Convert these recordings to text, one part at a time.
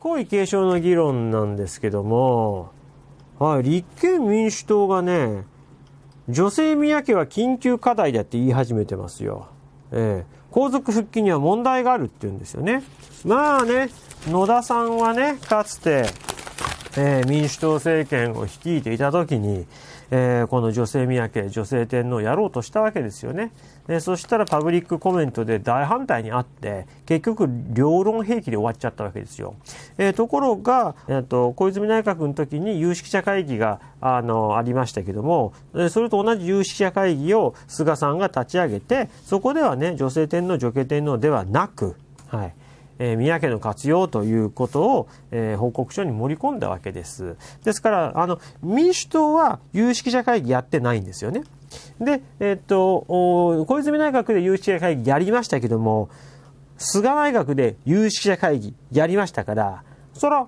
皇位継承の議論なんですけども、はい、立憲民主党がね、女性宮家は緊急課題だって言い始めてますよ。ええー、皇族復帰には問題があるって言うんですよね。まあね、野田さんはね、かつて、えー、民主党政権を率いていた時に、えー、この女性三宅女性天皇をやろうとしたわけですよねでそしたらパブリックコメントで大反対にあって結局両論兵器で終わっちゃったわけですよ、えー、ところが、えーと、小泉内閣の時に有識者会議があのありましたけどもそれと同じ有識者会議を菅さんが立ち上げてそこではね女性天皇女系天皇ではなく、はい、えー、宮の活用ということを、えー、報告書に盛り込んだわけです。ですから、あの、民主党は有識者会議やってないんですよね。で、えー、っと、小泉内閣で有識者会議やりましたけども、菅内閣で有識者会議やりましたから、そら、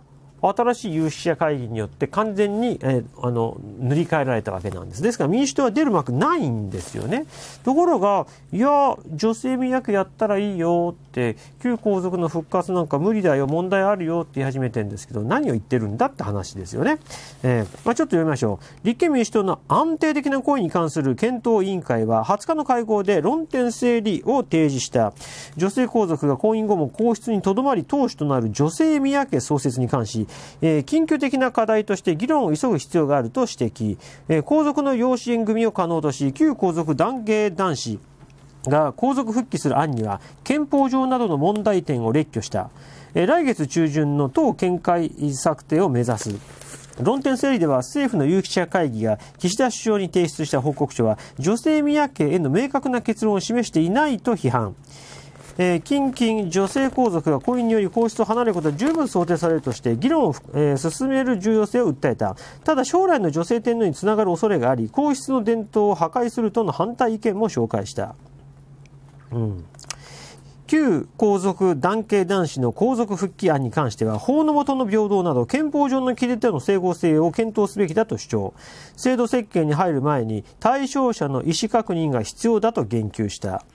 新しい有識者会議によって完全に、えあの塗り替えられたわけなんです。ですから民主党は出る幕ないんですよね。ところが、いや、女性民役やったらいいよって、旧皇族の復活なんか無理だよ、問題あるよって言い始めてるんですけど、何を言ってるんだって話ですよね。えー、まあ、ちょっと読みましょう。立憲民主党の安定的な行為に関する検討委員会は、20日の会合で論点整理を提示した。女性皇族が婚姻後も皇室にとどまり党首となる女性宮家創設に関し、え緊急的な課題として議論を急ぐ必要があると指摘、え皇族の養子縁組を可能とし、旧皇族男系男子が皇族復帰する案には、憲法上などの問題点を列挙した、え来月中旬の党見解策定を目指す。論点整理では政府の有識者会議が岸田首相に提出した報告書は女性宮家への明確な結論を示していないと批判。えー、近々女性皇族が婚姻により皇室を離れることは十分想定されるとして議論を、えー、進める重要性を訴えたただ将来の女性天皇につながる恐れがあり皇室の伝統を破壊するとの反対意見も紹介した。うん旧皇族男系男子の皇族復帰案に関しては法の下の平等など憲法上の規定との整合性を検討すべきだと主張制度設計に入る前に対象者の意思確認が必要だと言及した。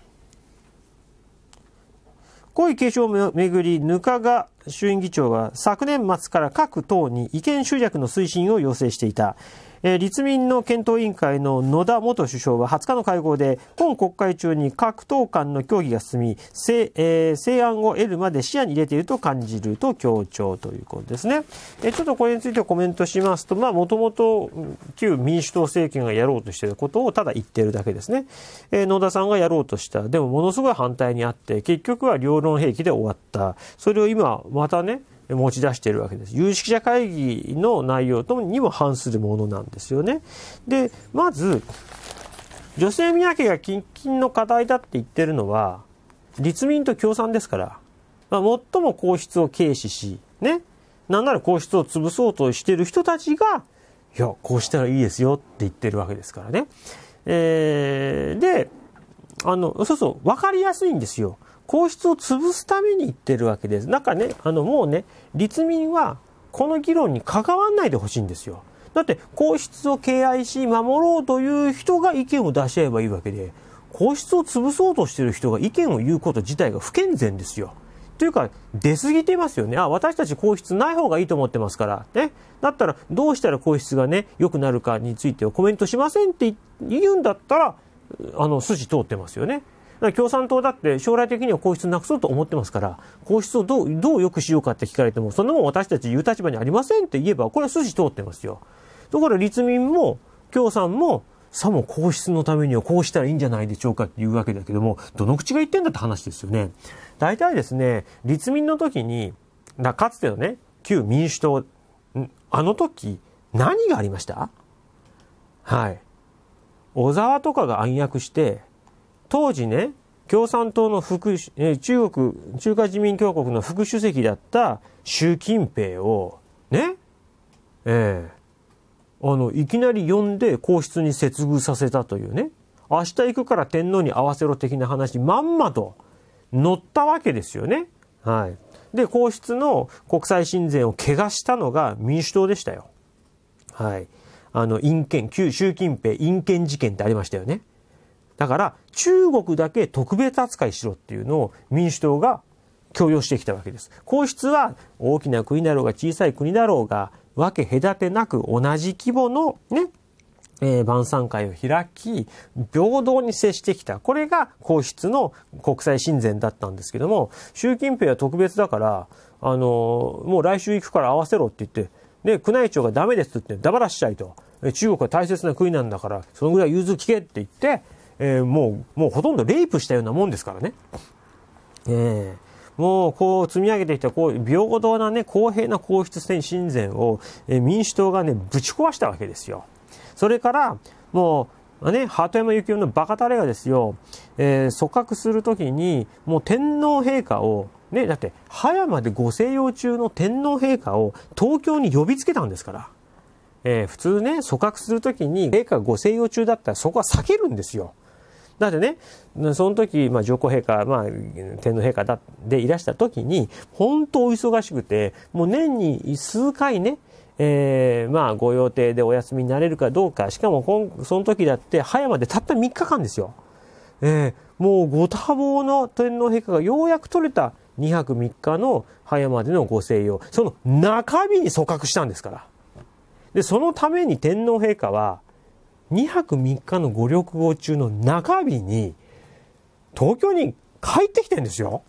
皇位継承をめぐり、額賀衆院議長は昨年末から各党に意見集約の推進を要請していた。え立民の検討委員会の野田元首相は20日の会合で、今国会中に各党間の協議が進み、成,、えー、成案を得るまで視野に入れていると感じると強調ということですね。えちょっとこれについてコメントしますと、まあ、もともと旧民主党政権がやろうとしていることをただ言ってるだけですね。えー、野田さんがやろうとした。でも、ものすごい反対にあって、結局は両論兵器で終わった。それを今、またね、持ち出しているわけです。有識者会議の内容とにも反するものなんですよね。で、まず、女性宮家が近々の課題だって言ってるのは、立民と共産ですから、まあ、最も皇室を軽視し、ね、なんなら皇室を潰そうとしてる人たちが、いや、こうしたらいいですよって言ってるわけですからね。えー、で、あの、そうそう、わかりやすいんですよ。皇室を潰すために言ってるわけです。なんかね、あのもうね、立民はこの議論に関わんないでほしいんですよ。だって皇室を敬愛し守ろうという人が意見を出し合えばいいわけで、皇室を潰そうとしてる人が意見を言うこと自体が不健全ですよ。というか、出過ぎてますよね。あ、私たち皇室ない方がいいと思ってますから。ね。だったら、どうしたら皇室がね、良くなるかについてはコメントしませんって言うんだったら、あの、筋通ってますよね。ら共産党だって将来的には皇室なくそうと思ってますから、皇室をどう、どう良くしようかって聞かれても、そんなもん私たち言う立場にありませんって言えば、これは筋通ってますよ。だから立民も、共産も、さも皇室のためにはこうしたらいいんじゃないでしょうかっていうわけだけども、どの口が言ってんだって話ですよね。大体ですね、立民の時に、かつてのね、旧民主党、あの時、何がありましたはい。小沢とかが暗躍して、当時ね、共産党の副、えー、中国、中華人民共和国の副主席だった習近平を、ね、ええー、あの、いきなり呼んで皇室に接遇させたというね、明日行くから天皇に会わせろ的な話、まんまと乗ったわけですよね。はい。で、皇室の国際親善を汚したのが民主党でしたよ。はい。あの、陰剣、旧習近平陰剣事件ってありましたよね。だから中国だけ特別扱いしろっていうのを民主党が強要してきたわけです。皇室は大きな国だろうが小さい国だろうが分け隔てなく同じ規模のね、えー、晩餐会を開き、平等に接してきた。これが皇室の国際親善だったんですけども、習近平は特別だから、あのー、もう来週行くから合わせろって言って、で、宮内庁がダメですって言って、黙らしちゃいと。中国は大切な国なんだから、そのぐらい融通聞けって言って、えー、もう、もうほとんどレイプしたようなもんですからね。えーもうこう積み上げてきたこう平等なね公平な皇室戦親善を、え民主党がねぶち壊したわけですよ。それからもうね鳩山幸夫のバカタレがですよ、えー、組閣するときにもう天皇陛下をねだって葉山でご静養中の天皇陛下を東京に呼びつけたんですから。えー、普通ね組閣するときに陛下がご静養中だったらそこは避けるんですよ。だってね、その時、まあ、上皇陛下、まあ、天皇陛下だでいらした時に、本当お忙しくて、もう年に数回ね、えー、まあ、ご用邸でお休みになれるかどうか、しかもこん、その時だって、早までたった3日間ですよ。えー、もうご多忙の天皇陛下がようやく取れた2泊3日の早までのご静養。その中身に組閣したんですから。で、そのために天皇陛下は、2泊3日のご旅行中の中日に、東京に帰ってきてんですよ。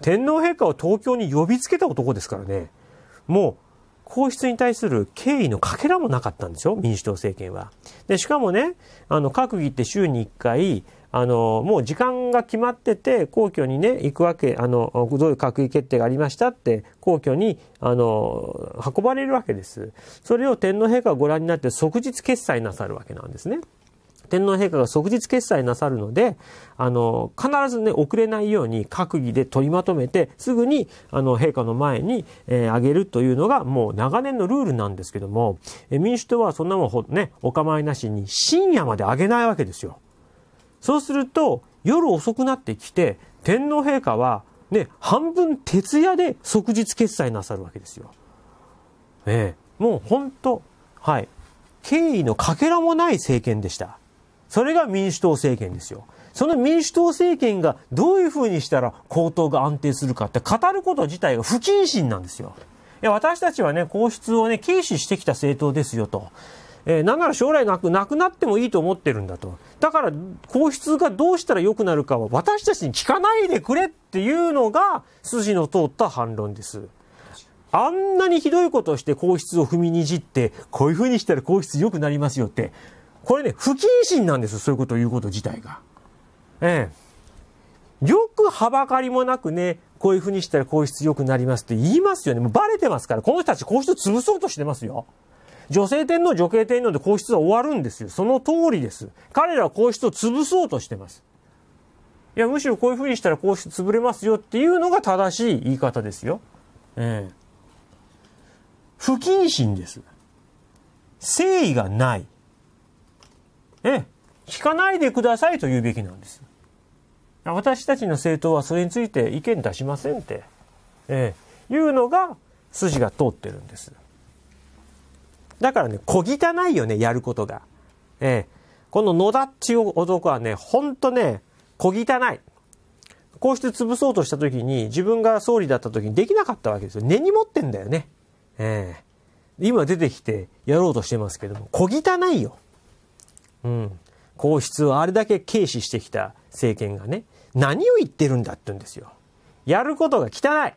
天皇陛下を東京に呼びつけた男ですからね。もう、皇室に対する敬意のかけらもなかったんですよ、民主党政権は。で、しかもね、あの、閣議って週に1回、あのもう時間が決まってて皇居にね行くわけあのどういう閣議決定がありましたって皇居にあの運ばれるわけですそれを天皇陛下がご覧になって即日決裁なさるわけなんですね天皇陛下が即日決裁なさるのであの必ずね遅れないように閣議で取りまとめてすぐにあの陛下の前に、えー、あげるというのがもう長年のルールなんですけども、え民主党はそんなもんねお構いなしに深夜まであげないわけですよそうすると、夜遅くなってきて、天皇陛下は、ね、半分徹夜で即日決済なさるわけですよ。ええ、もう本当、はい、敬意のかけらもない政権でした。それが民主党政権ですよ。その民主党政権がどういうふうにしたら高騰が安定するかって語ること自体が不謹慎なんですよ。いや私たちはね、皇室をね、軽視してきた政党ですよと。えー、なんなら将来なくなくなってもいいと思ってるんだと。だから、皇室がどうしたら良くなるかは私たちに聞かないでくれっていうのが筋の通った反論です。あんなにひどいことをして皇室を踏みにじって、こういうふうにしたら皇室良くなりますよって、これね、不謹慎なんです。そういうことを言うこと自体が。ええ。よくはばかりもなくね、こういうふうにしたら皇室良くなりますって言いますよね。もうバレてますから、この人たち皇室潰そうとしてますよ。女性天皇、女系天皇で皇室は終わるんですよ。その通りです。彼らは皇室を潰そうとしてます。いや、むしろこういうふうにしたら皇室潰れますよっていうのが正しい言い方ですよ。ええ。不謹慎です。誠意がない。ええ。聞かないでくださいと言うべきなんです。私たちの政党はそれについて意見出しませんって、ええ、いうのが筋が通ってるんです。だからね、小汚いよね、やることが。ええ。この野田っう男はね、ほんとね、小汚い。こうして潰そうとした時に、自分が総理だった時にできなかったわけですよ。根に持ってんだよね。ええ。今出てきてやろうとしてますけども、小汚いよ。うん。皇室をあれだけ軽視してきた政権がね、何を言ってるんだって言うんですよ。やることが汚い。